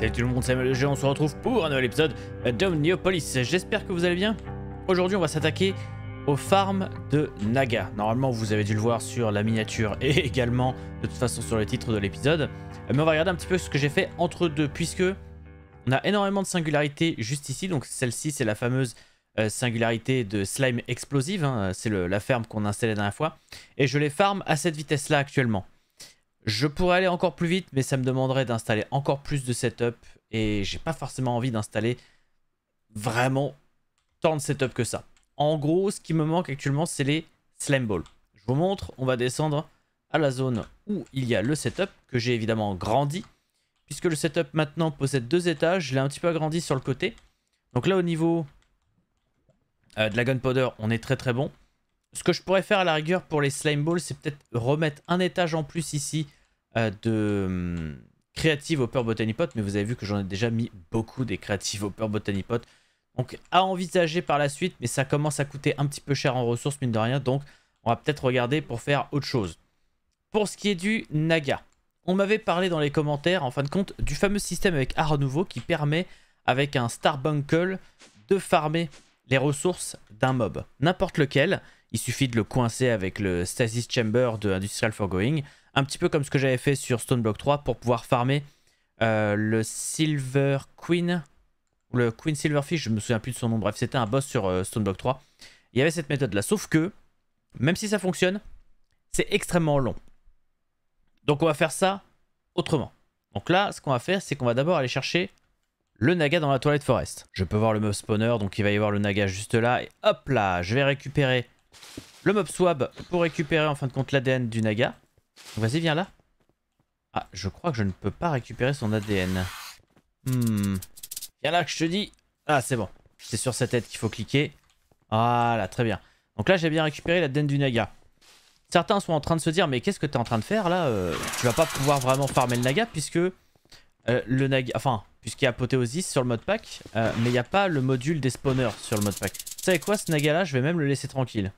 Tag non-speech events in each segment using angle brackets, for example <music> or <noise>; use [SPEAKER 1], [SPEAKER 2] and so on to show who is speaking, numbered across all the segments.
[SPEAKER 1] Salut tout le monde, c'est le on se retrouve pour un nouvel épisode d'Omniopolis. J'espère que vous allez bien. Aujourd'hui, on va s'attaquer aux farms de Naga. Normalement, vous avez dû le voir sur la miniature et <laughs> également, de toute façon, sur le titre de l'épisode. Mais on va regarder un petit peu ce que j'ai fait entre deux, puisque on a énormément de singularités juste ici. Donc celle-ci, c'est la fameuse euh, singularité de slime explosive. Hein. C'est la ferme qu'on a installée la dernière fois. Et je les farm à cette vitesse-là actuellement. Je pourrais aller encore plus vite, mais ça me demanderait d'installer encore plus de setup. Et j'ai pas forcément envie d'installer vraiment tant de setup que ça. En gros, ce qui me manque actuellement, c'est les slam balls. Je vous montre, on va descendre à la zone où il y a le setup, que j'ai évidemment grandi. Puisque le setup maintenant possède deux étages, je l'ai un petit peu agrandi sur le côté. Donc là, au niveau euh, de la gunpowder, on est très très bon. Ce que je pourrais faire à la rigueur pour les slime balls, c'est peut-être remettre un étage en plus ici euh, de hum, créative upper Botany Pot, mais vous avez vu que j'en ai déjà mis beaucoup des créatives au Botany Pot. Donc à envisager par la suite, mais ça commence à coûter un petit peu cher en ressources, mine de rien, donc on va peut-être regarder pour faire autre chose. Pour ce qui est du Naga, on m'avait parlé dans les commentaires, en fin de compte, du fameux système avec art nouveau qui permet, avec un Star de farmer les ressources d'un mob, n'importe lequel. Il suffit de le coincer avec le Stasis Chamber de Industrial Forgoing. Un petit peu comme ce que j'avais fait sur Stoneblock 3 pour pouvoir farmer euh, le Silver Queen. Ou le Queen Silverfish, je me souviens plus de son nom. Bref, c'était un boss sur euh, Stoneblock 3. Il y avait cette méthode là. Sauf que, même si ça fonctionne, c'est extrêmement long. Donc on va faire ça autrement. Donc là, ce qu'on va faire, c'est qu'on va d'abord aller chercher le naga dans la toilette forest. Je peux voir le mob spawner, donc il va y avoir le naga juste là. Et hop là, je vais récupérer le mob swab pour récupérer en fin de compte l'ADN du naga. Vas-y, viens là. Ah, je crois que je ne peux pas récupérer son ADN. Hmm. Viens là que je te dis. Ah, c'est bon. C'est sur sa tête qu'il faut cliquer. Voilà, très bien. Donc là, j'ai bien récupéré l'ADN du naga. Certains sont en train de se dire, mais qu'est-ce que tu es en train de faire là euh, Tu vas pas pouvoir vraiment farmer le naga puisque euh, le naga... Enfin, puisqu'il y a apothéosis sur le modpack euh, mais il n'y a pas le module des spawners sur le modpack quoi, ce Naga là, je vais même le laisser tranquille.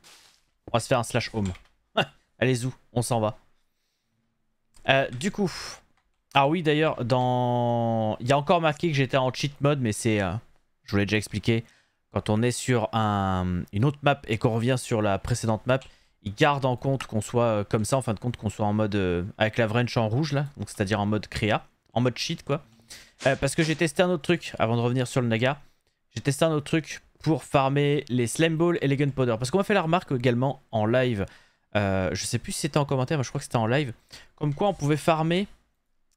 [SPEAKER 1] On va se faire un slash home. Allez zou, on s'en va. Euh, du coup, ah oui d'ailleurs, dans... Il y a encore marqué que j'étais en cheat mode, mais c'est... Euh, je vous l'ai déjà expliqué. Quand on est sur un, une autre map et qu'on revient sur la précédente map, il garde en compte qu'on soit euh, comme ça, en fin de compte qu'on soit en mode... avec la wrench en rouge là, donc c'est-à-dire en mode créa, en mode cheat quoi. parce que j'ai testé un autre truc avant de revenir sur le Naga. J'ai testé un autre truc pour farmer les Slime balls et les Gunpowder. Parce qu'on m'a fait la remarque également en live. Je euh, je sais plus si c'était en commentaire, mais je crois que c'était en live. Comme quoi on pouvait farmer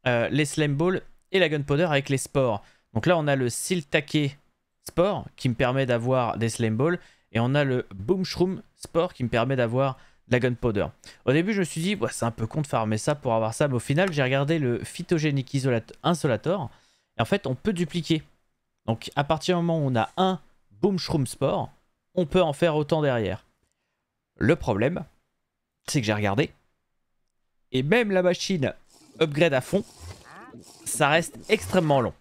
[SPEAKER 1] euh, les Slime balls et la Gunpowder avec les spores. Donc là on a le Siltake Spore qui me permet d'avoir des Slime balls. Et on a le Boom Shroom Spore qui me permet d'avoir la Gunpowder. Au début je me suis dit, ouais, c'est un peu con de farmer ça pour avoir ça. Mais au final j'ai regardé le Phytogenic Isolator. Et en fait on peut dupliquer. Donc à partir du moment où on a un boom shroom sport, on peut en faire autant derrière. Le problème, c'est que j'ai regardé, et même la machine upgrade à fond, ça reste extrêmement long.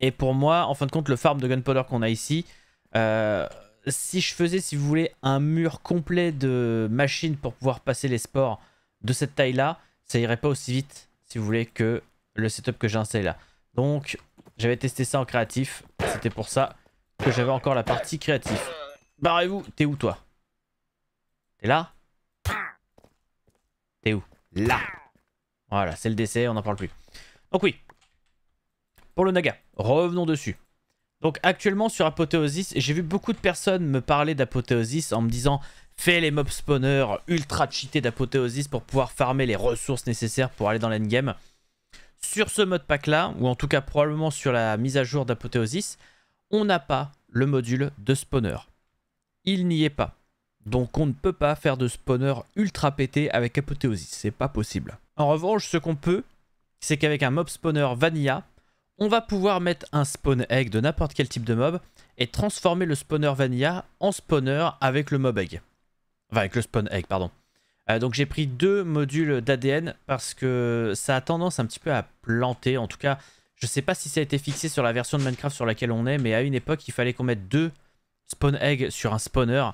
[SPEAKER 1] Et pour moi, en fin de compte, le farm de gunpowder qu'on a ici, euh, si je faisais, si vous voulez, un mur complet de machines pour pouvoir passer les sports de cette taille-là, ça irait pas aussi vite, si vous voulez, que le setup que j'ai installé là. Donc, j'avais testé ça en créatif, c'était pour ça que j'avais encore la partie créative. Barrez-vous T'es où toi T'es là T'es où Là Voilà, c'est le décès, on n'en parle plus. Donc oui, pour le naga, revenons dessus. Donc actuellement sur Apotheosis, j'ai vu beaucoup de personnes me parler d'Apotheosis en me disant fais les mob spawners ultra cheatés d'Apotheosis pour pouvoir farmer les ressources nécessaires pour aller dans l'endgame. Sur ce mode pack là, ou en tout cas probablement sur la mise à jour d'Apothéosis, on n'a pas le module de spawner. Il n'y est pas. Donc on ne peut pas faire de spawner ultra pété avec Apothéosis, c'est pas possible. En revanche, ce qu'on peut, c'est qu'avec un mob spawner vanilla, on va pouvoir mettre un spawn egg de n'importe quel type de mob et transformer le spawner vanilla en spawner avec le mob egg. Enfin, avec le spawn egg, pardon. Euh, donc j'ai pris deux modules d'ADN parce que ça a tendance un petit peu à planter, en tout cas je sais pas si ça a été fixé sur la version de Minecraft sur laquelle on est, mais à une époque, il fallait qu'on mette deux spawn eggs sur un spawner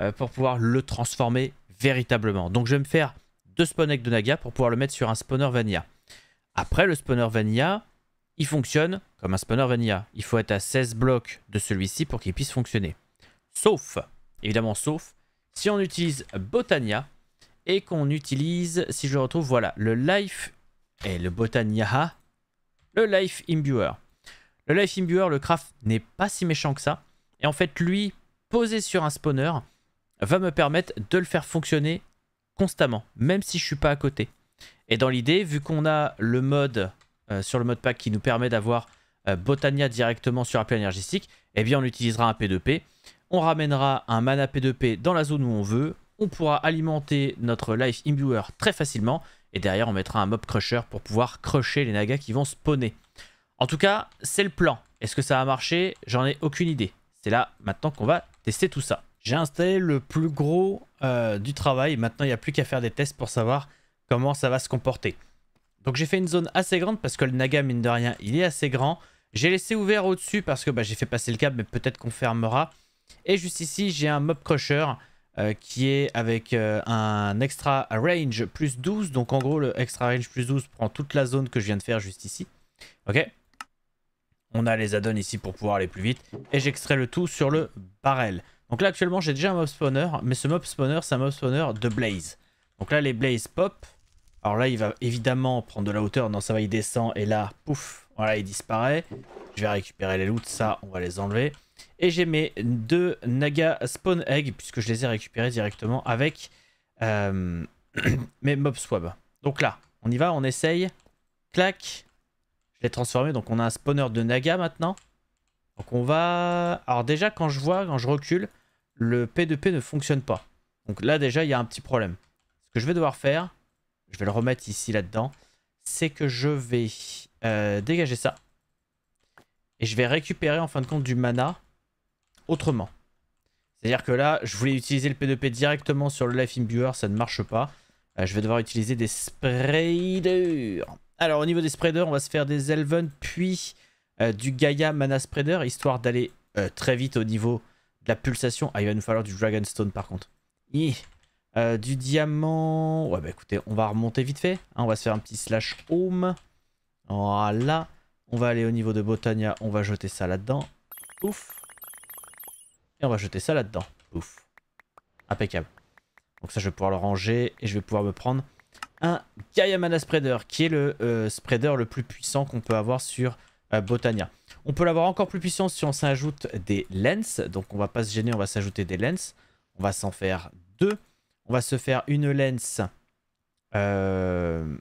[SPEAKER 1] euh, pour pouvoir le transformer véritablement. Donc je vais me faire deux spawn eggs de Naga pour pouvoir le mettre sur un spawner Vanilla. Après, le spawner Vanilla, il fonctionne comme un spawner Vanilla. Il faut être à 16 blocs de celui-ci pour qu'il puisse fonctionner. Sauf, évidemment sauf, si on utilise Botania et qu'on utilise, si je retrouve, voilà, le Life et le Botania Life Imbuer. Le Life Imbuer, le craft n'est pas si méchant que ça. Et en fait, lui, posé sur un spawner, va me permettre de le faire fonctionner constamment, même si je suis pas à côté. Et dans l'idée, vu qu'on a le mode euh, sur le mode pack qui nous permet d'avoir euh, Botania directement sur un plan énergistique, eh bien on utilisera un P2P. On ramènera un mana P2P dans la zone où on veut. On pourra alimenter notre Life Imbuer très facilement et derrière, on mettra un mob crusher pour pouvoir crusher les nagas qui vont spawner. En tout cas, c'est le plan. Est-ce que ça va marcher J'en ai aucune idée. C'est là maintenant qu'on va tester tout ça. J'ai installé le plus gros euh, du travail. Maintenant, il n'y a plus qu'à faire des tests pour savoir comment ça va se comporter. Donc j'ai fait une zone assez grande parce que le Naga, mine de rien, il est assez grand. J'ai laissé ouvert au-dessus parce que bah, j'ai fait passer le câble, mais peut-être qu'on fermera. Et juste ici, j'ai un mob crusher euh, qui est avec euh, un extra range plus 12. Donc en gros, le extra range plus 12 prend toute la zone que je viens de faire juste ici. Ok On a les addons ici pour pouvoir aller plus vite. Et j'extrais le tout sur le barrel. Donc là, actuellement, j'ai déjà un mob spawner. Mais ce mob spawner, c'est un mob spawner de blaze. Donc là, les blaze pop. Alors là, il va évidemment prendre de la hauteur. Non, ça va, il descend. Et là, pouf, voilà, il disparaît. Je vais récupérer les loots. Ça, on va les enlever. Et j'ai mes deux Naga Spawn Egg, puisque je les ai récupérés directement avec euh, <clears throat> mes Mob Swab. Donc là, on y va, on essaye. Clac. Je l'ai transformé, donc on a un spawner de Naga maintenant. Donc on va... Alors déjà, quand je vois, quand je recule, le P2P ne fonctionne pas. Donc là, déjà, il y a un petit problème. Ce que je vais devoir faire, je vais le remettre ici, là-dedans, c'est que je vais euh, dégager ça. Et je vais récupérer, en fin de compte, du mana autrement. C'est-à-dire que là, je voulais utiliser le P2P directement sur le Life Imbuer, ça ne marche pas. Euh, je vais devoir utiliser des spreaders. Alors au niveau des spreaders, on va se faire des Elven, puis euh, du Gaia Mana Spreader, histoire d'aller euh, très vite au niveau de la pulsation. Ah, il va nous falloir du Dragonstone par contre. du diamant. Ouais, bah écoutez, on va remonter vite fait. Hein. on va se faire un petit slash home. Voilà. On va aller au niveau de Botania. On va jeter ça là-dedans. Ouf. Et on va jeter ça là-dedans. Ouf. Impeccable. Donc ça, je vais pouvoir le ranger et je vais pouvoir me prendre un Gaiamana Spreader, qui est le euh, spreader le plus puissant qu'on peut avoir sur euh, Botania. On peut l'avoir encore plus puissant si on s'ajoute des lens. Donc on va pas se gêner, on va s'ajouter des lens. On va s'en faire deux. On va se faire une lens euh,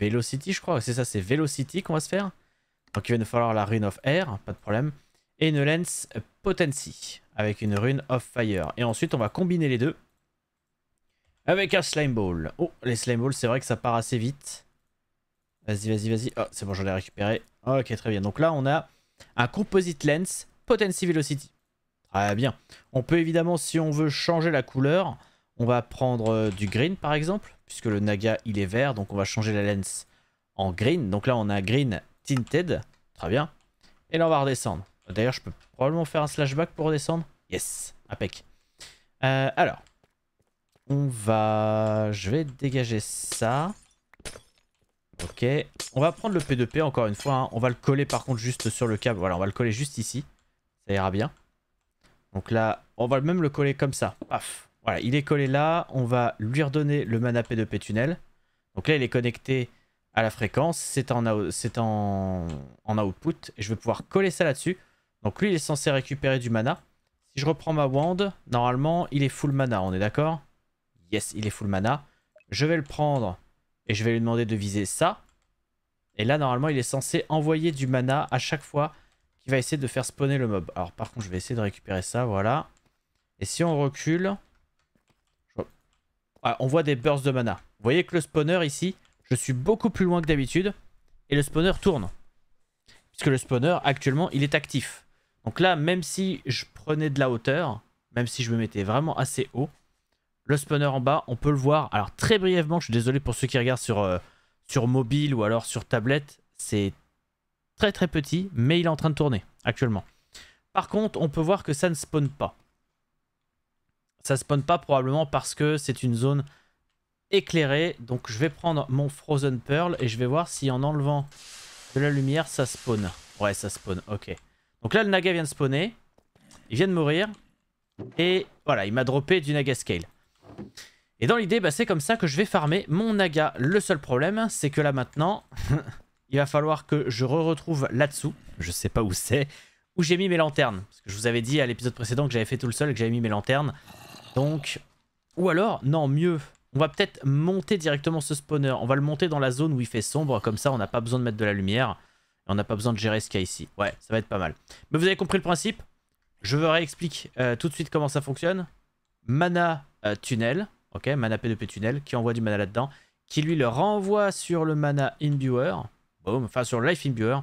[SPEAKER 1] Velocity, je crois. C'est ça, c'est Velocity qu'on va se faire. Donc il va nous falloir la Rune of Air, pas de problème. Et une lens Potency avec une rune of fire. Et ensuite, on va combiner les deux avec un slime ball. Oh, les slime balls, c'est vrai que ça part assez vite. Vas-y, vas-y, vas-y. Oh, c'est bon, je l'ai récupéré. Ok, très bien. Donc là, on a un composite lens potency velocity. Très bien. On peut évidemment, si on veut changer la couleur, on va prendre euh, du green par exemple, puisque le Naga il est vert, donc on va changer la lens en green. Donc là, on a green tinted. Très bien. Et là, on va redescendre. D'ailleurs, je peux probablement faire un slashback pour redescendre. Yes, impec. Euh, alors, on va... Je vais dégager ça. Ok. On va prendre le P2P encore une fois. Hein. On va le coller par contre juste sur le câble. Voilà, on va le coller juste ici. Ça ira bien. Donc là, on va même le coller comme ça. Paf. Voilà, il est collé là. On va lui redonner le mana P2P tunnel. Donc là, il est connecté à la fréquence. C'est en, en, en output. Et je vais pouvoir coller ça là-dessus. Donc lui, il est censé récupérer du mana. Si je reprends ma wand, normalement, il est full mana, on est d'accord Yes, il est full mana. Je vais le prendre et je vais lui demander de viser ça. Et là, normalement, il est censé envoyer du mana à chaque fois qu'il va essayer de faire spawner le mob. Alors par contre, je vais essayer de récupérer ça, voilà. Et si on recule, ah, on voit des bursts de mana. Vous voyez que le spawner ici, je suis beaucoup plus loin que d'habitude. Et le spawner tourne. Puisque le spawner, actuellement, il est actif. Donc là, même si je prenais de la hauteur, même si je me mettais vraiment assez haut, le spawner en bas, on peut le voir. Alors très brièvement, je suis désolé pour ceux qui regardent sur, euh, sur mobile ou alors sur tablette, c'est très très petit, mais il est en train de tourner actuellement. Par contre, on peut voir que ça ne spawn pas. Ça spawn pas probablement parce que c'est une zone éclairée. Donc je vais prendre mon Frozen Pearl et je vais voir si en enlevant de la lumière, ça spawn. Ouais, ça spawn, ok. Donc là, le naga vient de spawner. Il vient de mourir. Et voilà, il m'a droppé du naga scale. Et dans l'idée, bah, c'est comme ça que je vais farmer mon naga. Le seul problème, c'est que là maintenant, <laughs> il va falloir que je re retrouve là-dessous. Je sais pas où c'est. Où j'ai mis mes lanternes. Parce que je vous avais dit à l'épisode précédent que j'avais fait tout le seul et que j'avais mis mes lanternes. Donc, ou alors, non, mieux. On va peut-être monter directement ce spawner. On va le monter dans la zone où il fait sombre. Comme ça, on n'a pas besoin de mettre de la lumière. On n'a pas besoin de gérer ce cas ici. Ouais, ça va être pas mal. Mais vous avez compris le principe Je vous réexplique euh, tout de suite comment ça fonctionne. Mana euh, tunnel, ok, mana P2P tunnel, qui envoie du mana là-dedans, qui lui le renvoie sur le mana imbuer, boom, enfin sur le life imbuer,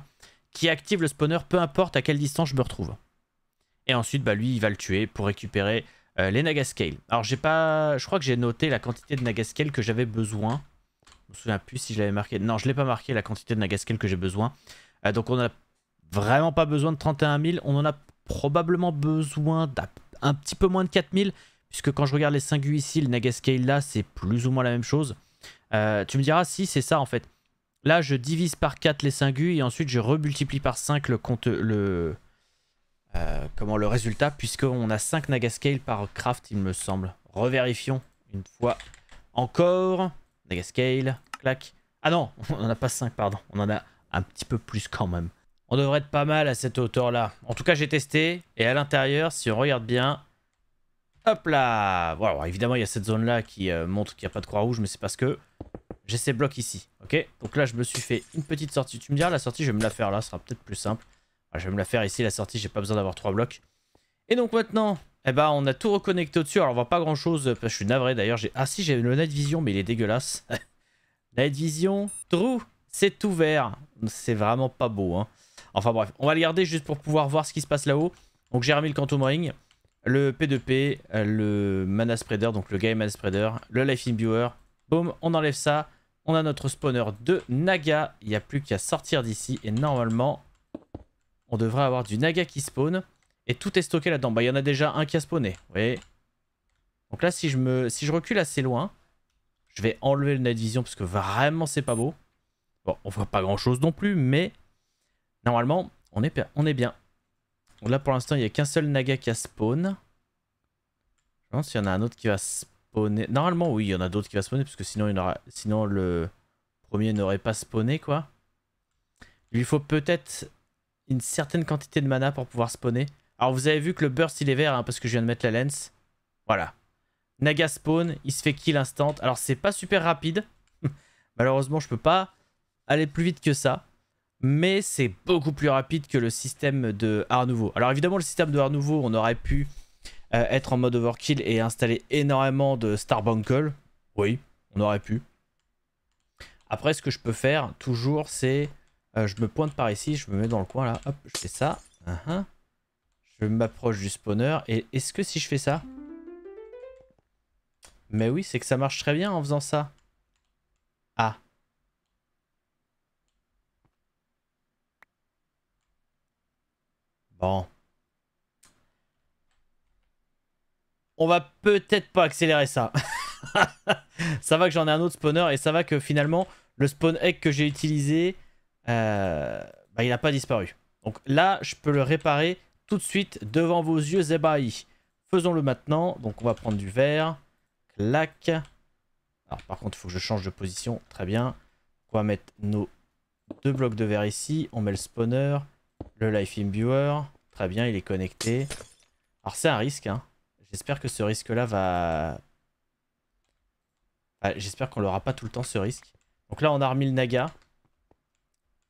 [SPEAKER 1] qui active le spawner peu importe à quelle distance je me retrouve. Et ensuite, bah, lui, il va le tuer pour récupérer euh, les Nagascale. Alors, j'ai pas. Je crois que j'ai noté la quantité de Nagascale que j'avais besoin. Je me souviens plus si je l'avais marqué. Non, je l'ai pas marqué la quantité de Nagascale que j'ai besoin. Euh, donc on n'a vraiment pas besoin de 31 000. On en a probablement besoin d'un petit peu moins de 4 000. Puisque quand je regarde les 5 ici, le Nagascale là, c'est plus ou moins la même chose. Euh, tu me diras si c'est ça en fait. Là, je divise par 4 les 5 et ensuite je remultiplie par 5 le compte, le, euh, comment, le résultat. Puisqu'on a 5 Nagascale par craft, il me semble. Revérifions une fois encore. Nagascale, clac. Ah non, <laughs> on n'en a pas 5, pardon. On en a un petit peu plus quand même. On devrait être pas mal à cette hauteur-là. En tout cas, j'ai testé. Et à l'intérieur, si on regarde bien... Hop là voilà. évidemment, il y a cette zone-là qui euh, montre qu'il n'y a pas de croix rouge, mais c'est parce que j'ai ces blocs ici, ok Donc là, je me suis fait une petite sortie. Tu me diras, la sortie, je vais me la faire là, ce sera peut-être plus simple. je vais me la faire ici, la sortie, j'ai pas besoin d'avoir trois blocs. Et donc maintenant, eh ben, on a tout reconnecté au-dessus. Alors, on voit pas grand-chose, je suis navré d'ailleurs. Ah si, j'ai le Night Vision, mais il est dégueulasse. <laughs> Night Vision, trou c'est ouvert. C'est vraiment pas beau. Hein. Enfin bref, on va le garder juste pour pouvoir voir ce qui se passe là-haut. Donc j'ai remis le Quantum Ring, le P2P, euh, le Mana Spreader, donc le Game Mana Spreader, le Life Imbuer. Boom on enlève ça. On a notre spawner de Naga. Il n'y a plus qu'à sortir d'ici. Et normalement, on devrait avoir du Naga qui spawn. Et tout est stocké là-dedans. Bah, il y en a déjà un qui a spawné. Vous voyez Donc là, si je, me... si je recule assez loin, je vais enlever le Night Vision parce que vraiment, c'est pas beau. Bon, on voit pas grand chose non plus, mais normalement, on est, on est bien. Là, pour l'instant, il n'y a qu'un seul naga qui a spawn. Je pense qu'il y en a un autre qui va spawner. Normalement, oui, il y en a d'autres qui va spawner, parce que sinon, il aura... sinon le premier n'aurait pas spawné, quoi. Il lui faut peut-être une certaine quantité de mana pour pouvoir spawner. Alors, vous avez vu que le burst, il est vert, hein, parce que je viens de mettre la lens. Voilà. Naga spawn, il se fait kill instant. Alors, c'est pas super rapide. <laughs> Malheureusement, je peux pas aller plus vite que ça, mais c'est beaucoup plus rapide que le système de Art Nouveau. Alors évidemment, le système de Art Nouveau, on aurait pu euh, être en mode overkill et installer énormément de Starbunkle. Oui, on aurait pu. Après, ce que je peux faire, toujours, c'est... Euh, je me pointe par ici, je me mets dans le coin là, hop, je fais ça. Uh-huh. Je m'approche du spawner. Et est-ce que si je fais ça... Mais oui, c'est que ça marche très bien en faisant ça. Ah. On va peut-être pas accélérer ça. <laughs> ça va que j'en ai un autre spawner et ça va que finalement, le spawn egg que j'ai utilisé, euh, bah, il n'a pas disparu. Donc là, je peux le réparer tout de suite devant vos yeux ébahis. Faisons-le maintenant. Donc on va prendre du verre. Clac. Alors par contre, il faut que je change de position. Très bien. On va mettre nos deux blocs de verre ici. On met le spawner. Le Life viewer Très bien, il est connecté. Alors c'est un risque. Hein. J'espère que ce risque-là va... J'espère qu'on l'aura pas tout le temps ce risque. Donc là on a remis le Naga.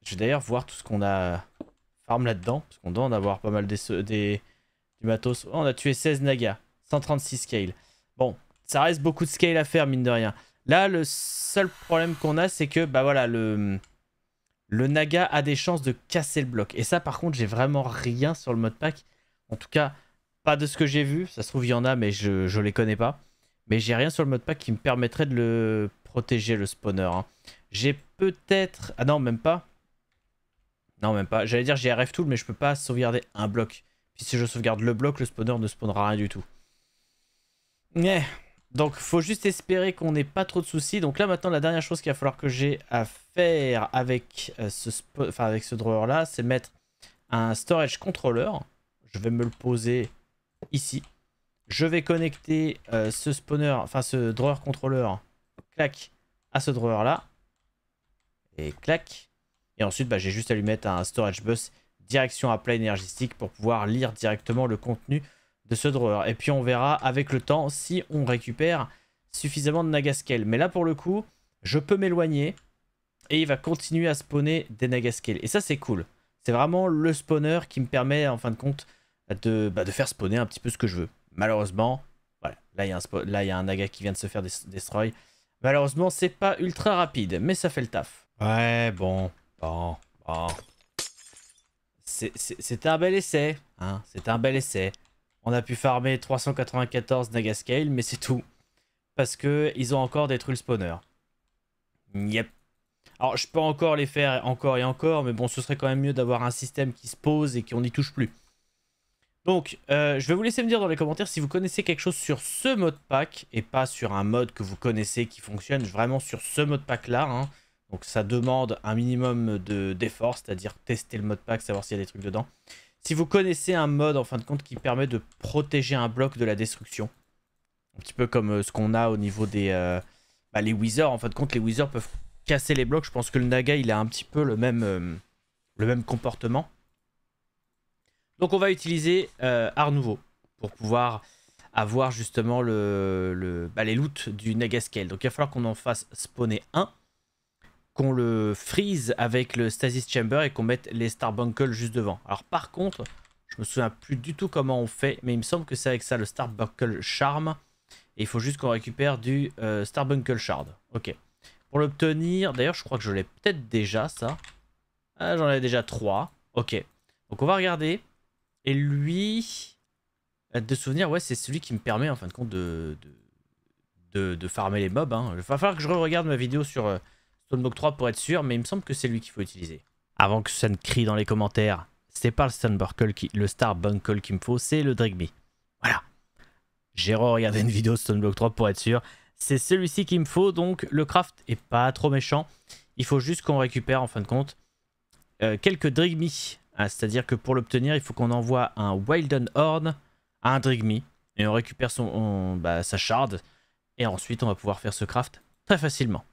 [SPEAKER 1] Je vais d'ailleurs voir tout ce qu'on a euh, farm là-dedans. Parce qu'on doit en avoir pas mal des, du matos. Oh, on a tué 16 Naga. 136 scale. Bon, ça reste beaucoup de scale à faire mine de rien. Là le seul problème qu'on a c'est que bah voilà le le Naga a des chances de casser le bloc. Et ça, par contre, j'ai vraiment rien sur le mode pack. En tout cas, pas de ce que j'ai vu. Ça se trouve, il y en a, mais je, ne les connais pas. Mais j'ai rien sur le mode pack qui me permettrait de le protéger, le spawner. Hein. J'ai peut-être... Ah non, même pas. Non, même pas. J'allais dire j'ai RF tool, mais je peux pas sauvegarder un bloc. Puis si je sauvegarde le bloc, le spawner ne spawnera rien du tout. Eh donc faut juste espérer qu'on n'ait pas trop de soucis. Donc là maintenant la dernière chose qu'il va falloir que j'ai à faire avec euh, ce, ce drawer là, c'est mettre un storage controller. Je vais me le poser ici. Je vais connecter euh, ce spawner, enfin ce drawer controller, clac, à ce drawer là. Et clac. Et ensuite bah, j'ai juste à lui mettre un storage bus direction à plat énergistique pour pouvoir lire directement le contenu de ce drawer. Et puis on verra avec le temps si on récupère suffisamment de Nagascale. Mais là pour le coup, je peux m'éloigner et il va continuer à spawner des Nagascale. Et ça c'est cool. C'est vraiment le spawner qui me permet en fin de compte de, bah, faire spawner un petit peu ce que je veux. Malheureusement, voilà, là il y, a un Naga qui vient de se faire des destroy. Malheureusement, c'est pas ultra rapide, mais ça fait le taf. Ouais, bon, bon, bon. C'était un bel essai, hein, c'était un bel essai. On a pu farmer 394 Nagascale, mais c'est tout. Parce que ils ont encore des trull spawners. Yep. Alors, je peux encore les faire encore et encore, mais bon, ce serait quand même mieux d'avoir un système qui se pose et qu'on n'y touche plus. Donc, euh, je vais vous laisser me dire dans les commentaires si vous connaissez quelque chose sur ce mode pack et pas sur un mode que vous connaissez qui fonctionne vraiment sur ce mode pack là. Hein. Donc, ça demande un minimum d'effort, c'est-à-dire tester le mode pack, savoir s'il y a des trucs dedans. Si vous connaissez un mode en fin de compte qui permet de protéger un bloc de la destruction, un petit peu comme euh, ce qu'on a au niveau des euh, bah, les wizards, en fin de compte les wizards peuvent casser les blocs. Je pense que le naga il a un petit peu le même, euh, le même comportement. Donc on va utiliser art nouveau pour pouvoir avoir justement le, le bah, les loots du naga scale. Donc il va falloir qu'on en fasse spawner un qu'on le freeze avec le Stasis Chamber et qu'on mette les Starbunkle juste devant. Alors par contre, je me souviens plus du tout comment on fait, mais il me semble que c'est avec ça le starbuckle Charm. Et il faut juste qu'on récupère du starbuckle euh, Starbunkle Shard. Ok. Pour l'obtenir, d'ailleurs je crois que je l'ai peut-être déjà ça. Ah, j'en ai déjà trois. Ok. Donc on va regarder. Et lui, euh, de souvenir, ouais, c'est celui qui me permet en fin de compte de, de, de, farmer les mobs. Hein. Il va falloir que je re regarde ma vidéo sur... Euh, Stoneblock 3 pour être sûr, mais il me semble que c'est lui qu'il faut utiliser. Avant que ça ne crie dans les commentaires, c'est pas le, Stonebuckle qui, le Star Buckle qu'il me faut, c'est le Dragby. Voilà. J'ai regardé une vidéo Stoneblock 3 pour être sûr. C'est celui-ci qu'il me faut, donc le craft est pas trop méchant. Il faut juste qu'on récupère en fin de compte euh, quelques Drigmi. Ah, c'est-à-dire que pour l'obtenir, il faut qu'on envoie un Wilden Horn à un me Et on récupère son, bah, sa shard. Et ensuite, on va pouvoir faire ce craft très facilement.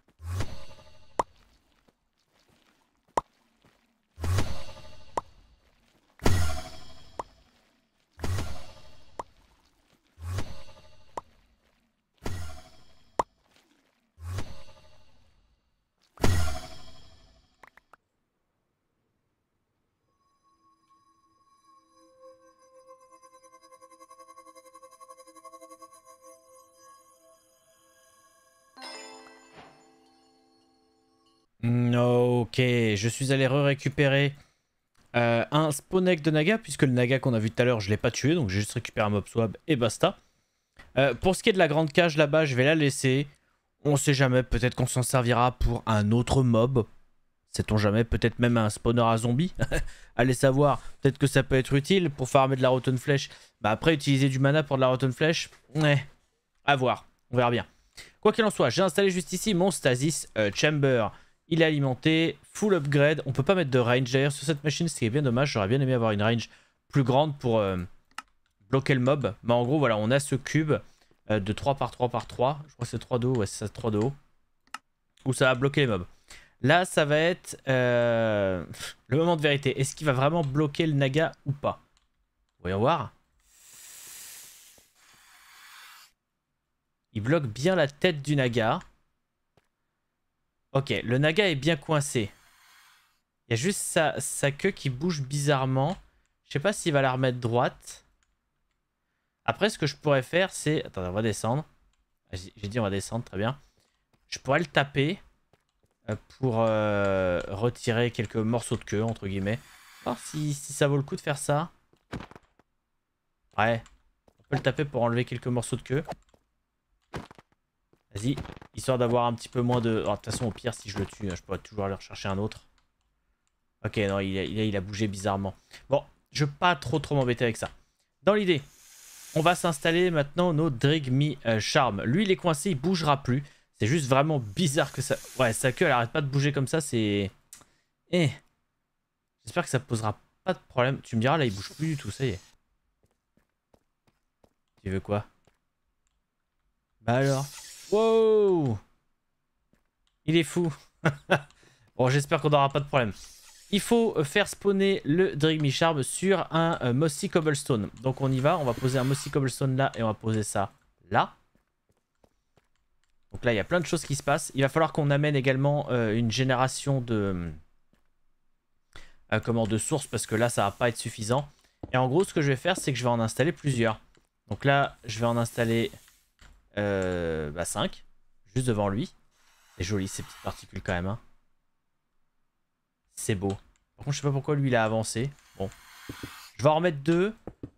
[SPEAKER 1] je suis allé récupérer euh, un egg de Naga, puisque le Naga qu'on a vu tout à l'heure, je l'ai pas tué, donc j'ai juste récupéré un Mob Swab et basta. Euh, pour ce qui est de la grande cage là-bas, je vais la laisser. On ne sait jamais, peut-être qu'on s'en servira pour un autre mob. Sait-on jamais, peut-être même un spawner à zombies. <laughs> Allez savoir, peut-être que ça peut être utile pour farmer de la rotten flèche. Bah après, utiliser du mana pour de la rotten flèche, ouais, à voir, on verra bien. Quoi qu'il en soit, j'ai installé juste ici mon Stasis euh, Chamber. Il est alimenté, full upgrade. On peut pas mettre de range d'ailleurs sur cette machine, ce qui est bien dommage. J'aurais bien aimé avoir une range plus grande pour euh, bloquer le mob. Mais en gros, voilà, on a ce cube euh, de 3 par 3 par 3. Je crois que c'est 3 de haut, ouais, c'est ça, 3 de haut. Où ça va bloquer les mobs. Là, ça va être euh, le moment de vérité. Est-ce qu'il va vraiment bloquer le naga ou pas Voyons voir. Il bloque bien la tête du naga. Ok, le naga est bien coincé. Il y a juste sa, queue qui bouge bizarrement. Je sais pas s'il va la remettre droite. Après, ce que je pourrais faire, c'est... Attends, on va descendre. J'ai dit on va descendre, très bien. Je pourrais le taper euh, pour euh, retirer quelques morceaux de queue, entre guillemets. Voir si, si ça vaut le coup de faire ça. Ouais, on peut le taper pour enlever quelques morceaux de queue. Vas-y, histoire d'avoir un petit peu moins de... Oh, de toute façon, au pire, si je le tue, euh, je pourrais toujours aller rechercher un autre. Ok, non, il a, il a, bougé bizarrement. Bon, je ne pas trop trop m'embêter avec ça. Dans l'idée, on va s'installer maintenant nos Drigmi me euh, Charm. Lui, il est coincé, il bougera plus. C'est juste vraiment bizarre que ça... Ouais, sa queue, elle arrête pas de bouger comme ça, c'est... Eh J'espère que ça posera pas de problème. Tu me diras, là, il bouge plus du tout, ça y est. Tu veux quoi Bah alors Wow Il est fou. <laughs> bon, j'espère qu'on n'aura pas de problème. Il faut euh, faire spawner le Dreamy Charm sur un euh, Mossy Cobblestone. Donc on y va, on va poser un Mossy Cobblestone là et on va poser ça là. Donc là, il y a plein de choses qui se passent. Il va falloir qu'on amène également euh, une génération de... comment De sources parce que là, ça va pas être suffisant. Et en gros, ce que je vais faire, c'est que je vais en installer plusieurs. Donc là, je vais en installer euh, bah 5, juste devant lui. C'est joli ces petites particules quand même. Hein. C'est beau. Par contre, je sais pas pourquoi lui il a avancé. Bon. Je vais en remettre deux.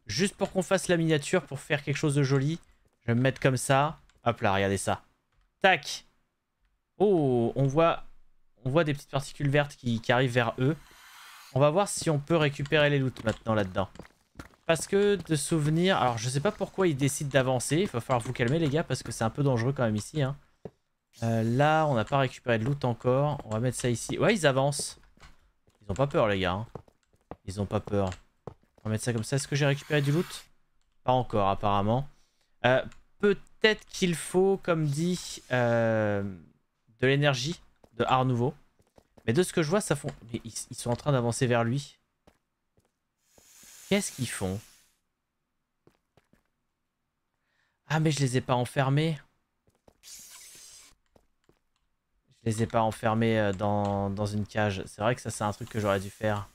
[SPEAKER 1] Juste pour qu'on fasse la miniature, pour faire quelque chose de joli. Je vais me mettre comme ça. Hop là, regardez ça. Tac. Oh, on voit, on voit des petites particules vertes qui, qui arrivent vers eux. On va voir si on peut récupérer les loot maintenant là-dedans. Parce que de souvenir... Alors, je sais pas pourquoi ils décident d'avancer. Il va falloir vous calmer, les gars, parce que c'est un peu dangereux quand même ici. Hein. Euh, là, on n'a pas récupéré de loot encore. On va mettre ça ici. Ouais, ils avancent. Ils ont pas peur, les gars. Hein. Ils ont pas peur. On va mettre ça comme ça. Est-ce que j'ai récupéré du loot Pas encore, apparemment. Euh, peut-être qu'il faut, comme dit, euh, de l'énergie de Art Nouveau. Mais de ce que je vois, ça font... ils sont en train d'avancer vers lui. Qu'est-ce qu'ils font Ah mais je les ai pas enfermés. Je les ai pas enfermés euh, dans, une cage. C'est vrai que ça c'est un truc que j'aurais dû faire.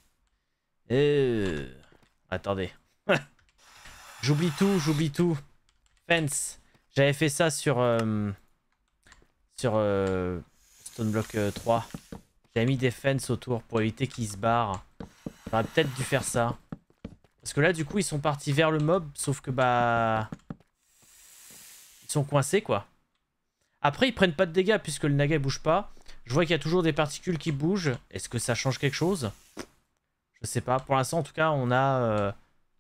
[SPEAKER 1] Euh, attendez. <laughs> j'oublie tout, j'oublie tout. Fence. J'avais fait ça sur... Euh, sur Stoneblock 3. J'avais mis des fences autour pour éviter qu'ils se barrent. J'aurais peut-être dû faire ça. Parce que là, du coup, ils sont partis vers le mob, sauf que bah... Ils sont coincés, quoi. Après, ils prennent pas de dégâts puisque le naga bouge pas. Je vois qu'il y a toujours des particules qui bougent. Est-ce que ça change quelque chose Je sais pas. Pour l'instant, en tout cas, on a, euh,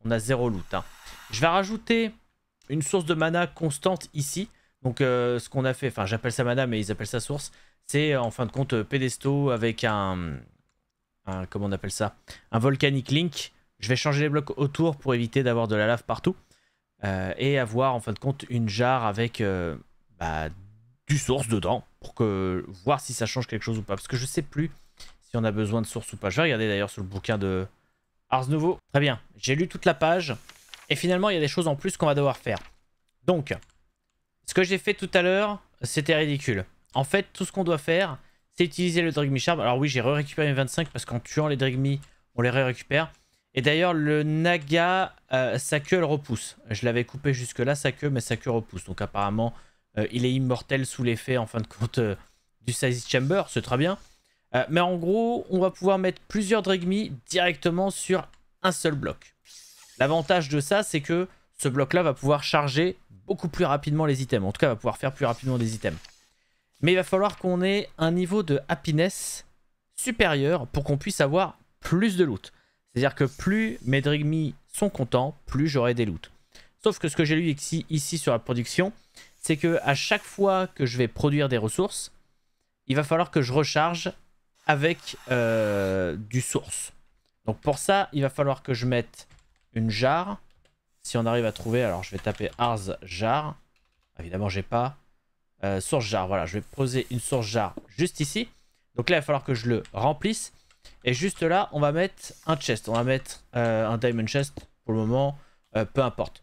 [SPEAKER 1] on a zéro loot. Hein. Je vais rajouter une source de mana constante ici. Donc, euh, ce qu'on a fait, enfin, j'appelle ça mana, mais ils appellent ça source. C'est, en fin de compte, euh, pédesto avec un, un... Comment on appelle ça Un volcanic link je vais changer les blocs autour pour éviter d'avoir de la lave partout. Euh, et avoir en fin de compte une jarre avec euh, bah, du source dedans pour que voir si ça change quelque chose ou pas. Parce que je ne sais plus si on a besoin de source ou pas. Je vais regarder d'ailleurs sur le bouquin de Ars Nouveau. Très bien, j'ai lu toute la page. Et finalement, il y a des choses en plus qu'on va devoir faire. Donc, ce que j'ai fait tout à l'heure, c'était ridicule. En fait, tout ce qu'on doit faire, c'est utiliser le Drigmi Charm. Alors oui, j'ai récupéré mes 25 parce qu'en tuant les Drigmi, on les récupère. Et d'ailleurs, le naga, euh, sa queue, elle repousse. Je l'avais coupé jusque-là, sa queue, mais sa queue repousse. Donc apparemment, euh, il est immortel sous l'effet, en fin de compte, euh, du Size Chamber. C'est très bien. mais en gros, on va pouvoir mettre plusieurs Dragmi directement sur un seul bloc. L'avantage de ça, c'est que ce bloc-là va pouvoir charger beaucoup plus rapidement les items. En tout cas, va pouvoir faire plus rapidement des items. Mais il va falloir qu'on ait un niveau de happiness supérieur pour qu'on puisse avoir plus de loot. C'est-à-dire que plus mes drigmi sont contents, plus j'aurai des loots. Sauf que ce que j'ai lu ici, sur la production, c'est que à chaque fois que je vais produire des ressources, il va falloir que je recharge avec euh, du source. Donc pour ça, il va falloir que je mette une jarre. Si on arrive à trouver, alors je vais taper Ars jarre. Évidemment, j'ai pas. Euh, source jarre, voilà, je vais poser une source jarre juste ici. Donc là, il va falloir que je le remplisse. Et juste là, on va mettre un chest. On va mettre euh, un diamond chest pour le moment, euh, peu importe.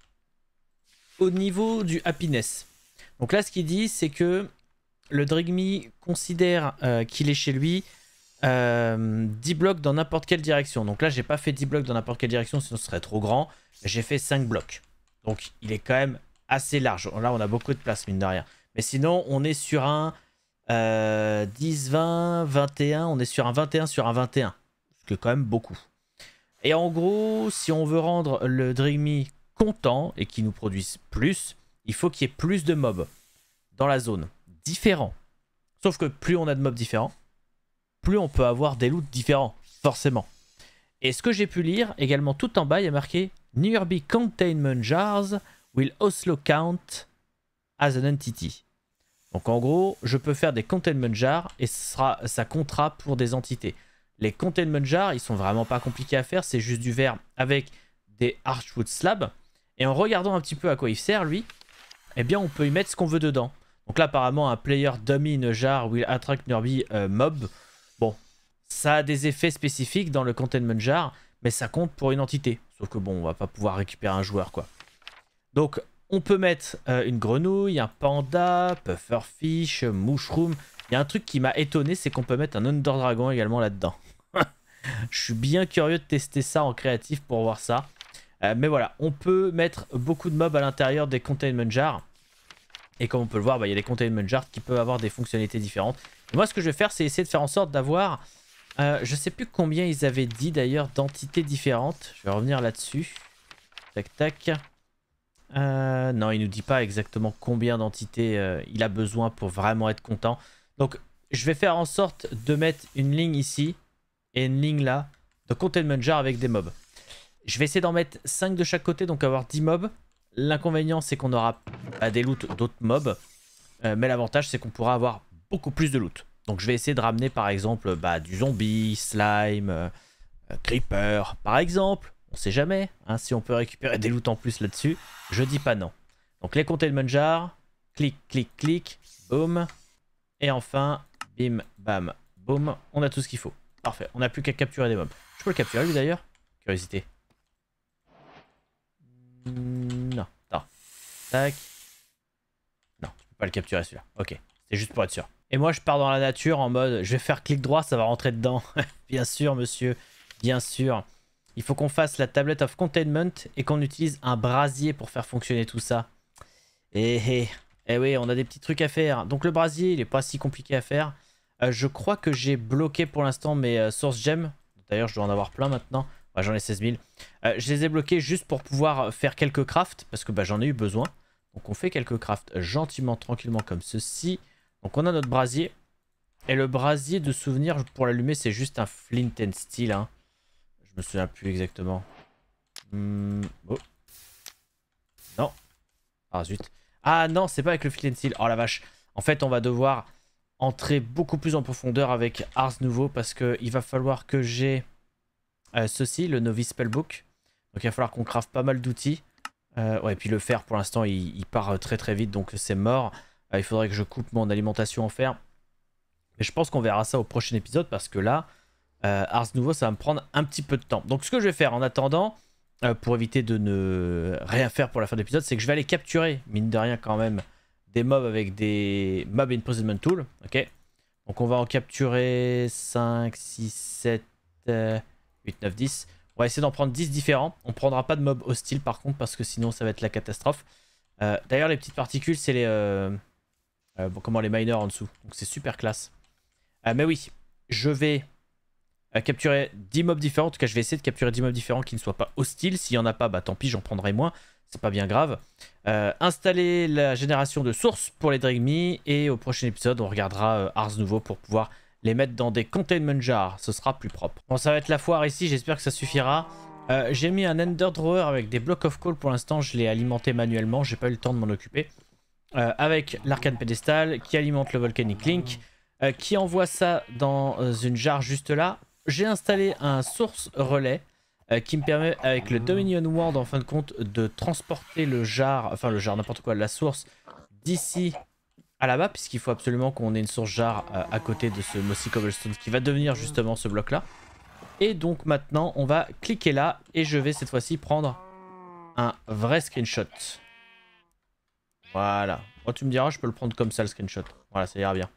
[SPEAKER 1] Au niveau du happiness. Donc là, ce qu'il dit, c'est que le Drigmi considère euh, qu'il est chez lui 10 blocs dans n'importe quelle direction. Donc là, j'ai pas fait 10 blocs dans n'importe quelle direction, sinon ce serait trop grand. J'ai fait 5 blocs. Donc il est quand même assez large. Là, on a beaucoup de place, mine de rien. Mais sinon, on est sur un 10, 20, 21, on est sur un 21 sur un 21. Ce qui est quand même beaucoup. Et en gros, si on veut rendre le Dreamy content et qu'il nous produise plus, il faut qu'il y ait plus de mobs dans la zone. Différents. Sauf que plus on a de mobs différents, plus on peut avoir des loots différents, forcément. Et ce que j'ai pu lire, également tout en bas, il y a marqué Nearby Containment Jars will also count as an entity. Donc en gros, je peux faire des containment jars et ça, comptera pour des entités. Les containment jars, ils sont vraiment pas compliqués à faire, c'est juste du verre avec des archwood slabs. Et en regardant un petit peu à quoi il sert, lui, eh bien on peut y mettre ce qu'on veut dedans. Donc là apparemment un player dummy in jar will attract nearby euh, mob. Bon, ça a des effets spécifiques dans le containment jar, mais ça compte pour une entité. Sauf que bon, on va pas pouvoir récupérer un joueur quoi. Donc on peut mettre euh, une grenouille, un panda, pufferfish, mushroom. Il y a un truc qui m'a étonné, c'est qu'on peut mettre un underdragon également là-dedans. <laughs> Je suis bien curieux de tester ça en créatif pour voir ça. Euh, mais voilà, on peut mettre beaucoup de mobs à l'intérieur des containment jars. Et comme on peut le voir, bah, il y a des containment jars qui peuvent avoir des fonctionnalités différentes. moi, ce que je vais faire, c'est essayer de faire en sorte d'avoir... Je euh, je sais plus combien ils avaient dit d'ailleurs d'entités différentes. Je vais revenir là-dessus. Tac, tac. Euh, non, il nous dit pas exactement combien d'entités euh, il a besoin pour vraiment être content. Donc, je vais faire en sorte de mettre une ligne ici et une ligne là de containment jar avec des mobs. Je vais essayer d'en mettre 5 de chaque côté, donc avoir 10 mobs. L'inconvénient, c'est qu'on aura des loots d'autres mobs. Euh, mais l'avantage, c'est qu'on pourra avoir beaucoup plus de loot. Donc, je vais essayer de ramener, par exemple, bah, du zombie, slime, creeper, par exemple. On sait jamais. Hein, si on peut récupérer des loot en plus là-dessus, je dis pas non. Donc les comtés de Manjar. Clic, clic, clic. Boum. Et enfin, bim, bam, boum. On a tout ce qu'il faut. Parfait. On n'a plus qu'à capturer des mobs. Je peux le capturer lui d'ailleurs Curiosité. Hmm, non. Non. Tac. Non, je peux pas le capturer celui-là. Ok. C'est juste pour être sûr. Et moi, je pars dans la nature en mode, je vais faire clic droit, ça va rentrer dedans. <laughs> bien sûr, monsieur. Bien sûr. Il faut qu'on fasse la tablette of containment et qu'on utilise un brasier pour faire fonctionner tout ça. Et, eh, eh, eh oui, on a des petits trucs à faire. Donc le brasier, il est pas si compliqué à faire. Euh, je crois que j'ai bloqué pour l'instant mes euh, source sources D'ailleurs, je dois en avoir plein maintenant. j'en ai 16 000. Euh, je les ai bloqués juste pour pouvoir faire quelques crafts parce que bah, j'en ai eu besoin. Donc on fait quelques crafts gentiment, tranquillement comme ceci. Donc on a notre brasier. Et le brasier de souvenir pour l'allumer, c'est juste un flint and steel. Hein. Je me souviens plus exactement. Hmm, oh. Non. Ah zut. Ah non, c'est pas avec le filet seal. Oh la vache. En fait, on va devoir entrer beaucoup plus en profondeur avec Ars Nouveau parce qu'il va falloir que j'ai euh, ceci, le Novice Spellbook. Donc il va falloir qu'on crave pas mal d'outils. Euh, ouais, et puis le fer pour l'instant il, part euh, très très vite donc c'est mort. il faudrait que je coupe mon alimentation en fer. Mais je pense qu'on verra ça au prochain épisode parce que là, euh, Ars Nouveau, ça va me prendre un petit peu de temps. Donc ce que je vais faire en attendant, euh, pour éviter de ne rien faire pour la fin de l'épisode, c'est que je vais aller capturer, mine de rien quand même, des mobs avec des mobs imprisonment tool. Ok. Donc on va en capturer 5, 6, 7, 8, 9, 10. On va essayer d'en prendre 10 différents. On ne prendra pas de mobs hostiles par contre parce que sinon ça va être la catastrophe. Euh, d'ailleurs les petites particules c'est les... comment les miners en dessous. Donc c'est super classe. mais oui, je vais capturer 10 mobs différents. En tout cas, je vais essayer de capturer 10 mobs différents qui ne soient pas hostiles. S'il n'y en a pas, bah tant pis, j'en prendrai moins. C'est pas bien grave. Euh, installer la génération de sources pour les Drigmi. Et au prochain épisode, on regardera euh, Ars Nouveau pour pouvoir les mettre dans des containment jars. Ce sera plus propre. Bon, ça va être la foire ici. J'espère que ça suffira. Euh, j'ai mis un Ender Drawer avec des blocs of coal. Pour l'instant, je l'ai alimenté manuellement. J'ai pas eu le temps de m'en occuper. avec l'arcane pédestal qui alimente le Volcanic Link. qui envoie ça dans une jarre juste là j'ai installé un source relais euh, qui me permet avec le Dominion Ward en fin de compte de transporter le jar, enfin le jar n'importe quoi, la source d'ici à là-bas puisqu'il faut absolument qu'on ait une source jar euh, à côté de ce Mossy Cobblestone qui va devenir justement ce bloc là. Et donc maintenant on va cliquer là et je vais cette fois-ci prendre un vrai screenshot. Voilà. Oh, tu me diras je peux le prendre comme ça le screenshot. Voilà ça ira bien.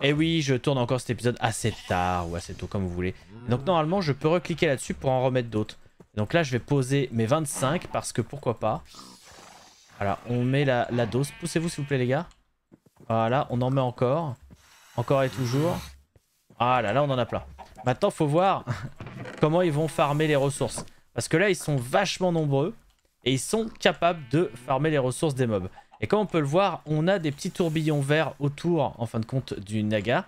[SPEAKER 1] Et eh oui, je tourne encore cet épisode assez tard ou assez tôt, comme vous voulez. Donc normalement, je peux recliquer là-dessus pour en remettre d'autres. Donc là, je vais poser mes 25 parce que pourquoi pas. Alors on met la, dose. Poussez-vous s'il vous plaît les gars. Voilà, on en met encore. Encore et toujours. Ah là là, on en a plein. Maintenant, faut voir <laughs> comment ils vont farmer les ressources. Parce que là, ils sont vachement nombreux et ils sont capables de farmer les ressources des mobs. Et comme on peut le voir, on a des petits tourbillons verts autour, en fin de compte, du Naga.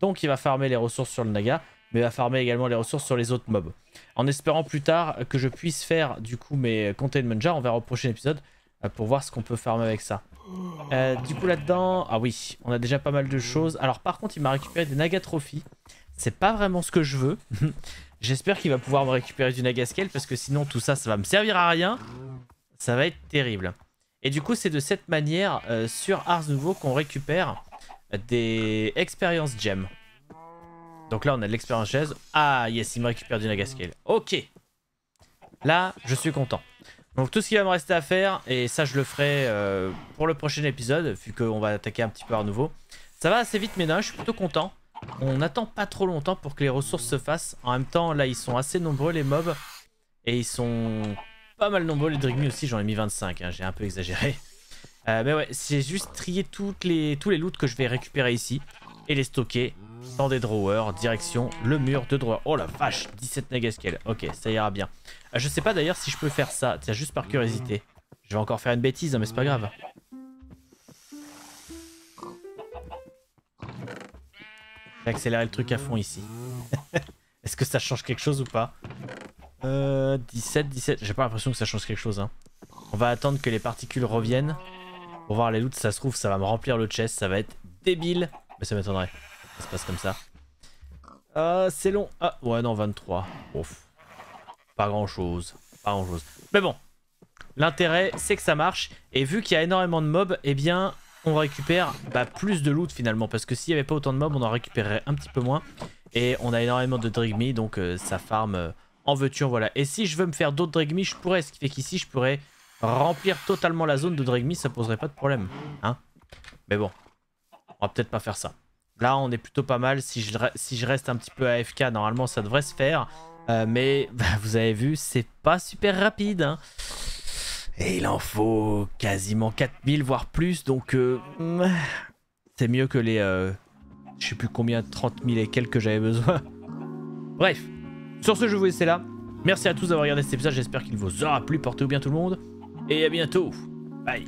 [SPEAKER 1] Donc il va farmer les ressources sur le Naga, mais il va farmer également les ressources sur les autres mobs. En espérant plus tard que je puisse faire, du coup, mes containment jars, on verra au prochain épisode, euh, pour voir ce qu'on peut farmer avec ça. Euh, du coup, là-dedans, ah oui, on a déjà pas mal de choses. Alors par contre, il m'a récupéré des Naga Trophy. C'est pas vraiment ce que je veux. <laughs> J'espère qu'il va pouvoir me récupérer du scale parce que sinon tout ça, ça va me servir à rien. Ça va être terrible. Et du coup, c'est de cette manière, euh, sur Ars Nouveau, qu'on récupère des expériences gems. Donc là, on a de l'expérience chaise. Ah, yes, il me récupère du Nagascale. Ok. Là, je suis content. Donc tout ce qui va me rester à faire, et ça je le ferai euh, pour le prochain épisode, vu qu'on va attaquer un petit peu à nouveau. Ça va assez vite, mais non, je suis plutôt content. On n'attend pas trop longtemps pour que les ressources se fassent. En même temps, là, ils sont assez nombreux, les mobs. Et ils sont pas mal nombreux. Les Drigmi aussi, j'en ai mis 25. Hein, j'ai un peu exagéré. mais <laughs> euh, ben ouais, c'est juste trier toutes les, tous les loots que je vais récupérer ici et les stocker dans des drawers, direction le mur de drawers. Oh la vache, 17 Nagascale. Ok, ça ira bien. Euh, je sais pas d'ailleurs si je peux faire ça, tiens, juste par curiosité. Je vais encore faire une bêtise, hein, mais c'est pas grave. J'ai le truc à fond ici. <laughs> Est-ce que ça change quelque chose ou pas euh, 17, 17. J'ai pas l'impression que ça change quelque chose. Hein. On va attendre que les particules reviennent. Pour voir les loots, ça se trouve, ça va me remplir le chest. Ça va être débile. Mais ça m'étonnerait. Ça se passe comme ça. Euh, c'est long. Ah, ouais, non, 23. Ouf. Pas grand chose. Pas grand chose. Mais bon. L'intérêt, c'est que ça marche. Et vu qu'il y a énormément de mobs, eh bien, on récupère bah, plus de loot finalement. Parce que s'il n'y avait pas autant de mobs, on en récupérerait un petit peu moins. Et on a énormément de drigmi, donc euh, ça farme... Euh, en veux-tu, voilà. Et si je veux me faire d'autres Dregmi, je pourrais. Ce qui fait qu'ici, je pourrais remplir totalement la zone de Dregmi, ça poserait pas de problème. Hein Mais bon, on va peut-être pas faire ça. Là, on est plutôt pas mal. Si je, si je reste un petit peu AFK, normalement, ça devrait se faire. Euh, mais <laughs> bah, vous avez vu, c'est pas super rapide. Hein. Et il en faut quasiment 4000, voire plus. Donc, euh, hmm, c'est mieux que les... Euh, je sais plus combien, 30 000 et quelques que j'avais besoin. <laughs> Bref, sur ce, je vous laisse là. Merci à tous d'avoir regardé cet épisode, j'espère qu'il vous aura plu. Portez-vous bien tout le monde. Et à bientôt. Bye.